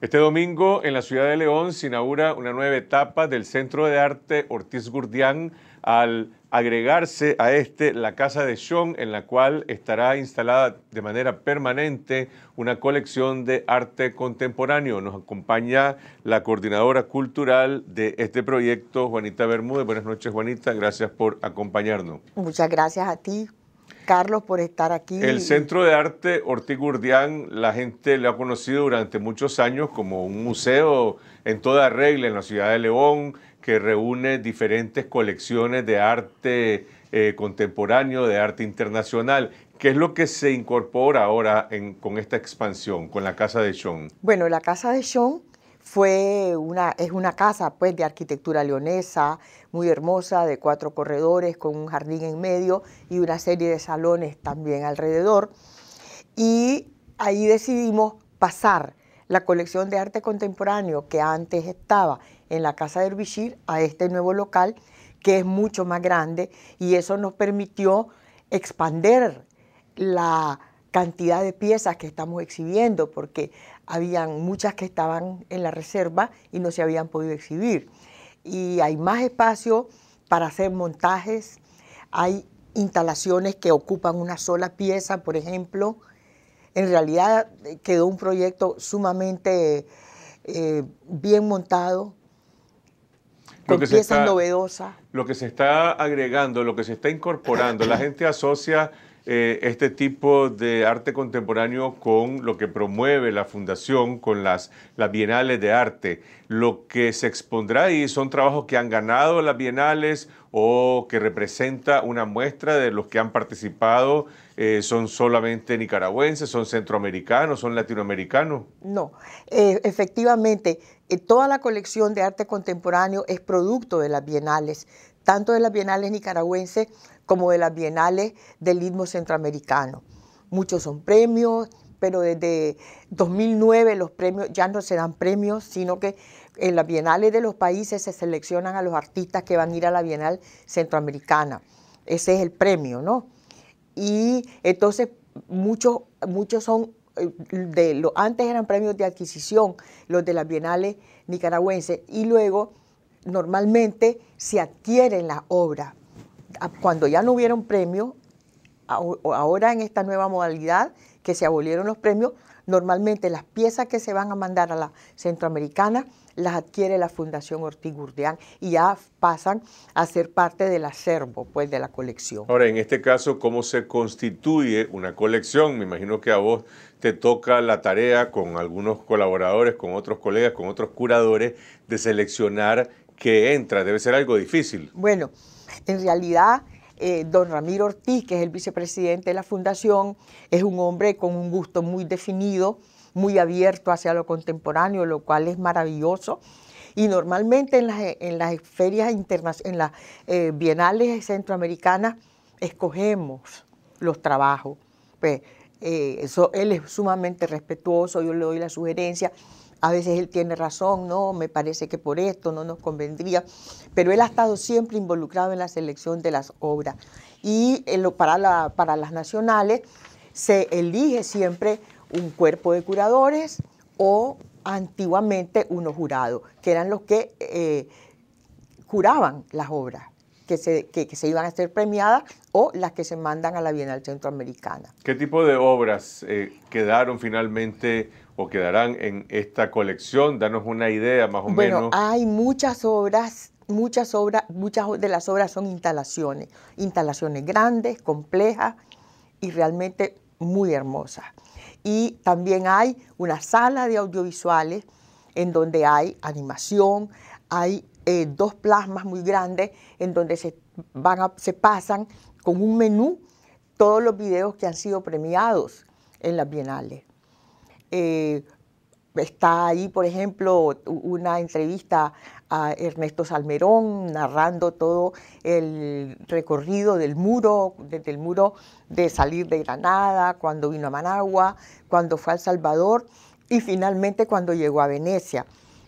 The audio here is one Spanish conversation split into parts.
Este domingo en la ciudad de León se inaugura una nueva etapa del Centro de Arte Ortiz Gurdian al agregarse a este la Casa de Sean, en la cual estará instalada de manera permanente una colección de arte contemporáneo. Nos acompaña la coordinadora cultural de este proyecto, Juanita Bermúdez. Buenas noches, Juanita. Gracias por acompañarnos. Muchas gracias a ti Carlos, por estar aquí. El Centro de Arte Ortiz la gente lo ha conocido durante muchos años como un museo en toda regla en la ciudad de León, que reúne diferentes colecciones de arte eh, contemporáneo, de arte internacional. ¿Qué es lo que se incorpora ahora con esta expansión, con la Casa de Sean? Bueno, la Casa de Sean fue una, es una casa pues, de arquitectura leonesa, muy hermosa, de cuatro corredores, con un jardín en medio y una serie de salones también alrededor. Y ahí decidimos pasar la colección de arte contemporáneo que antes estaba en la casa del Vichir a este nuevo local, que es mucho más grande, y eso nos permitió expander la cantidad de piezas que estamos exhibiendo, porque habían muchas que estaban en la reserva y no se habían podido exhibir. Y hay más espacio para hacer montajes, hay instalaciones que ocupan una sola pieza, por ejemplo. En realidad eh, quedó un proyecto sumamente eh, bien montado, lo con piezas novedosas. Lo que se está agregando, lo que se está incorporando, la gente asocia eh, este tipo de arte contemporáneo con lo que promueve la fundación, con las, las bienales de arte. Lo que se expondrá ahí son trabajos que han ganado las bienales o que representa una muestra de los que han participado. Eh, ¿Son solamente nicaragüenses, son centroamericanos, son latinoamericanos? No, eh, efectivamente, toda la colección de arte contemporáneo es producto de las bienales tanto de las bienales nicaragüenses como de las bienales del Istmo Centroamericano. Muchos son premios, pero desde 2009 los premios ya no se dan premios, sino que en las bienales de los países se seleccionan a los artistas que van a ir a la Bienal Centroamericana. Ese es el premio, ¿no? Y entonces muchos, muchos son eh, de lo antes eran premios de adquisición, los de las bienales nicaragüenses, y luego normalmente se adquieren las la obra. Cuando ya no hubieron premios, ahora en esta nueva modalidad que se abolieron los premios, normalmente las piezas que se van a mandar a la centroamericana las adquiere la Fundación Ortiz Gurdeán y ya pasan a ser parte del acervo, pues, de la colección. Ahora, en este caso, ¿cómo se constituye una colección? Me imagino que a vos te toca la tarea con algunos colaboradores, con otros colegas, con otros curadores, de seleccionar que entra? Debe ser algo difícil. Bueno, en realidad, eh, don Ramiro Ortiz, que es el vicepresidente de la fundación, es un hombre con un gusto muy definido, muy abierto hacia lo contemporáneo, lo cual es maravilloso. Y normalmente en las, en las ferias internacionales, en las eh, bienales centroamericanas, escogemos los trabajos. Pues, eh, él es sumamente respetuoso, yo le doy la sugerencia a veces él tiene razón, no, me parece que por esto no nos convendría, pero él ha estado siempre involucrado en la selección de las obras. Y eh, para, las nacionales se elige siempre un cuerpo de curadores o antiguamente unos jurados, que eran los que eh, juraban las obras. Que se, iban a ser premiadas o las que se mandan a la Bienal Centroamericana. ¿Qué tipo de obras eh, quedaron finalmente o quedarán en esta colección? Danos una idea más o bueno, menos. Hay muchas obras, muchas obras, muchas de las obras son instalaciones, instalaciones grandes, complejas y realmente muy hermosas. Y también hay una sala de audiovisuales en donde hay animación, hay eh, dos plasmas muy grandes en donde se, van se pasan con un menú todos los videos que han sido premiados en las bienales. Eh, está ahí, por ejemplo, una entrevista a Ernesto Salmerón narrando todo el recorrido del muro, desde el muro de salir de Granada, cuando vino a Managua, cuando fue al Salvador y finalmente cuando llegó a Venecia.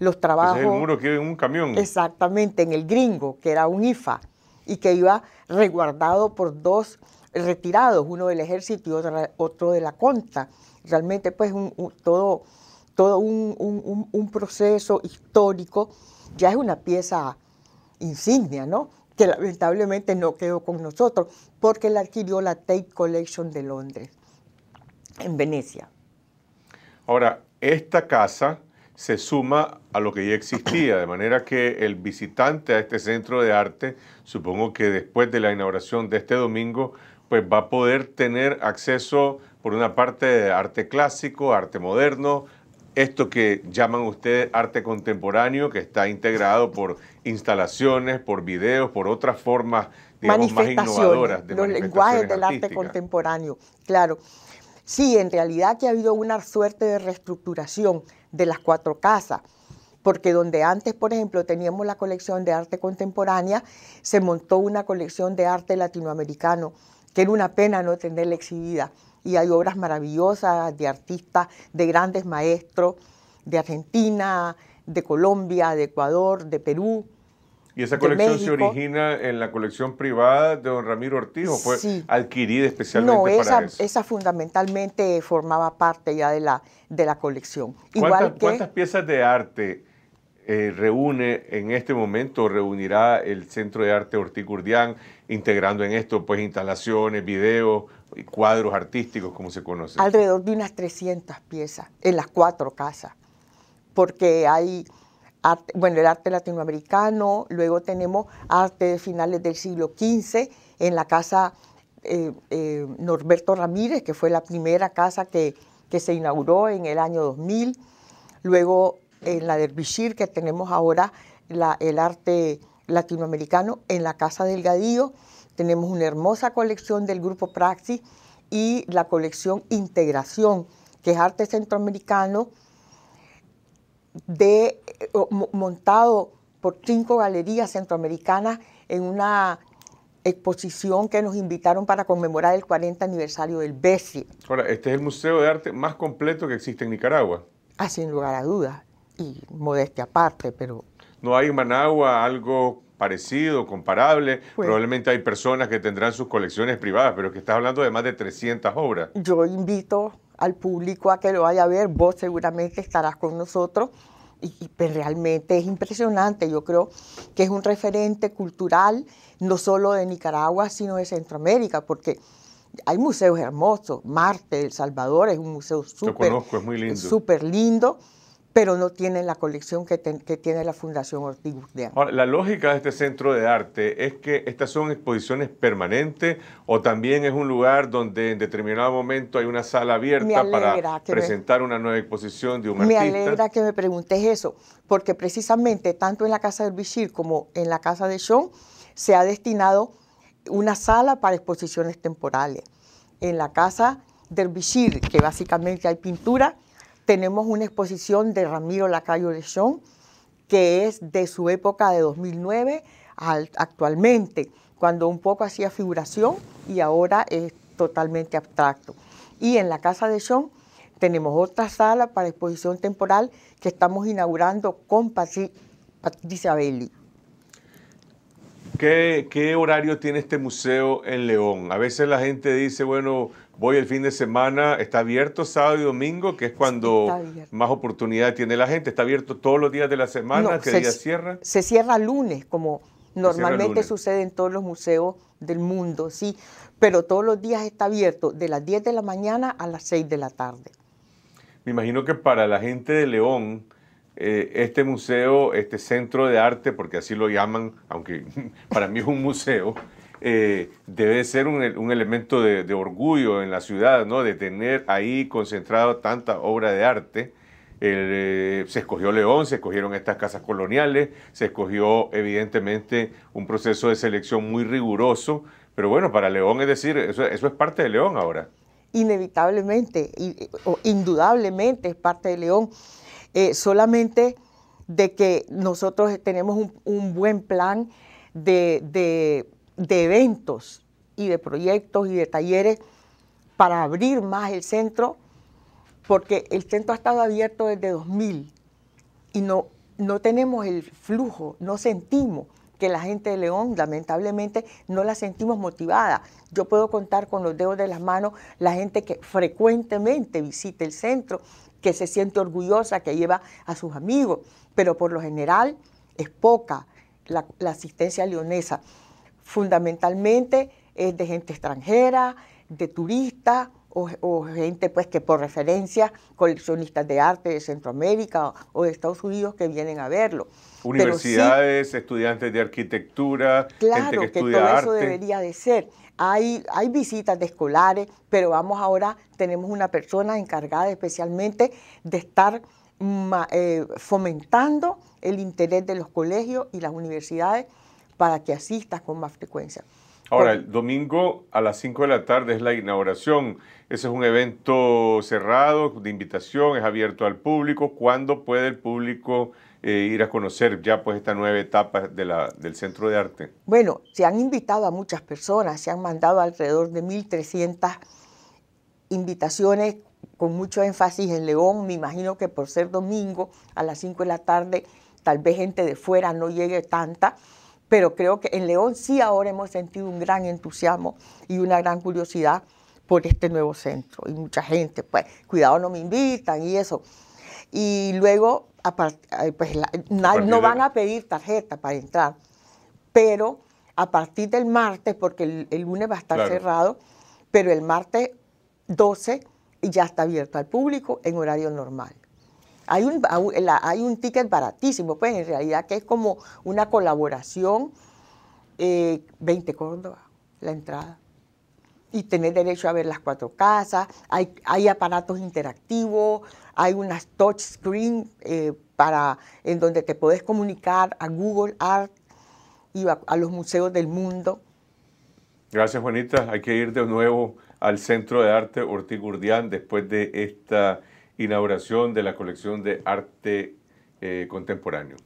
Los trabajos... el muro que en un camión. Exactamente, en el gringo, que era un IFA y que iba resguardado por dos retirados, uno del ejército y otro, de la conta... Realmente pues un, todo, un, un, proceso histórico ya es una pieza insignia, ¿no? que lamentablemente no quedó con nosotros porque la adquirió la Tate Collection de Londres, en Venecia. Ahora, esta casa se suma a lo que ya existía, de manera que el visitante a este centro de arte, supongo que después de la inauguración de este domingo, pues va a poder tener acceso por una parte de arte clásico, arte moderno, esto que llaman ustedes arte contemporáneo, que está integrado por instalaciones, por videos, por otras formas más innovadoras de los lenguajes del arte contemporáneo, claro. Sí, en realidad que ha habido una suerte de reestructuración de las cuatro casas, porque donde antes, por ejemplo, teníamos la colección de arte contemporánea, se montó una colección de arte latinoamericano que era una pena no tenerla exhibida. Y hay obras maravillosas de artistas, de grandes maestros, de Argentina, de Colombia, de Ecuador, de Perú. ¿Y esa colección se origina en la colección privada de don Ramiro Ortiz o fue adquirida especialmente no, esa, esa fundamentalmente formaba parte ya de la, colección. Igual piezas de arte eh, reúne en este momento, reunirá el Centro de Arte Orticurdián, integrando en esto pues instalaciones, videos, cuadros artísticos, como se conoce. Alrededor de unas 300 piezas en las cuatro casas, porque hay, arte, bueno, el arte latinoamericano, luego tenemos arte de finales del siglo XV en la casa eh, eh, Norberto Ramírez, que fue la primera casa que, que se inauguró en el año 2000, luego en la del que tenemos ahora el arte latinoamericano, en la Casa Delgadillo. Tenemos una hermosa colección del grupo Praxis y la colección Integración, que es arte centroamericano eh, montado por cinco galerías centroamericanas en una exposición que nos invitaron para conmemorar el 40 aniversario del BESI. Ahora, este es el museo de arte más completo que existe en Nicaragua. Ah, sin lugar a dudas y modestia aparte, pero... ¿No hay en Managua algo parecido, comparable? Pues Probablemente hay personas que tendrán sus colecciones privadas, pero que estás hablando de más de 300 obras. Yo invito al público a que lo vaya a ver, vos seguramente estarás con nosotros. Y, pues, realmente es impresionante, yo creo que es un referente cultural no solo de Nicaragua, sino de Centroamérica, porque hay museos hermosos, Marte, El Salvador es un museo súper lindo. Super lindo pero no tienen la colección que, tiene la Fundación Ortiz de Ahora, la lógica de este centro de arte es que estas son exposiciones permanentes o también es un lugar donde en determinado momento hay una sala abierta para presentar una nueva exposición de un artista. Me alegra que me preguntes eso, porque precisamente tanto en la casa del Vichir como en la casa de Sean se ha destinado una sala para exposiciones temporales. En la casa del Vichir, que básicamente hay pintura, tenemos una exposición de Ramiro Lacayo Lechón, que es de su época de 2009 al, actualmente, cuando un poco hacía figuración y ahora es totalmente abstracto. Y en la casa de Lechón tenemos otra sala para exposición temporal que estamos inaugurando con Patricia Belli. ¿Qué horario tiene este museo en León? A veces la gente dice, bueno, voy el fin de semana, está abierto sábado y domingo, que es cuando más oportunidad tiene la gente. Está abierto todos los días de la semana, que se, día cierra? Se cierra lunes, como normalmente sucede en todos los museos del mundo, sí, pero todos los días está abierto de las 10 de la mañana a las 6 de la tarde. Me imagino que para la gente de León, eh, este museo, este centro de arte, porque así lo llaman, aunque para mí es un museo, eh, debe ser un, elemento de, orgullo en la ciudad, ¿no? De tener ahí concentrado tanta obra de arte. Eh, se escogió León, se escogieron estas casas coloniales, se escogió evidentemente un proceso de selección muy riguroso, pero bueno, para León es decir, eso, es parte de León ahora. Inevitablemente, o indudablemente es parte de León, eh, solamente de que nosotros tenemos un, buen plan de de eventos y de proyectos y de talleres para abrir más el centro, porque el centro ha estado abierto desde 2000 y no, no tenemos el flujo, no sentimos que la gente de León, lamentablemente, no la sentimos motivada. Yo puedo contar con los dedos de las manos la gente que frecuentemente visita el centro, que se siente orgullosa, que lleva a sus amigos, pero por lo general es poca la asistencia leonesa fundamentalmente es eh, de gente extranjera, de turistas o, gente pues que por referencia, coleccionistas de arte de Centroamérica o, de Estados Unidos que vienen a verlo. Universidades, estudiantes de arquitectura, gente que, estudia todo arte. eso debería de ser. Hay, visitas de escolares, pero vamos ahora, tenemos una persona encargada especialmente de estar mm, eh, fomentando el interés de los colegios y las universidades para que asistas con más frecuencia. Ahora, el domingo a las 5 de la tarde es la inauguración. Ese es un evento cerrado, de invitación, es abierto al público. ¿Cuándo puede el público eh, ir a conocer ya pues esta nueva etapa de la, del Centro de Arte? Bueno, se han invitado a muchas personas, se han mandado alrededor de 1.300 invitaciones con mucho énfasis en León. Me imagino que por ser domingo a las 5 de la tarde, tal vez gente de fuera no llegue tanta pero creo que en León sí ahora hemos sentido un gran entusiasmo y una gran curiosidad por este nuevo centro. Y mucha gente, pues, cuidado, no me invitan y eso. Y luego, pues, no van a pedir tarjeta para entrar, pero a partir del martes, porque el, lunes va a estar cerrado, pero el martes 12 ya está abierto al público en horario normal. Hay un, hay un ticket baratísimo, pues en realidad que es como una colaboración, 20 eh, Córdoba, la entrada. Y tener derecho a ver las cuatro casas, hay, hay aparatos interactivos, hay unas touch screen eh, para, en donde te puedes comunicar a Google Art y a, los museos del mundo. Gracias, Juanita. Hay que ir de nuevo al Centro de Arte Ortiz Gurdián después de esta inauguración de la colección de arte eh, contemporáneo.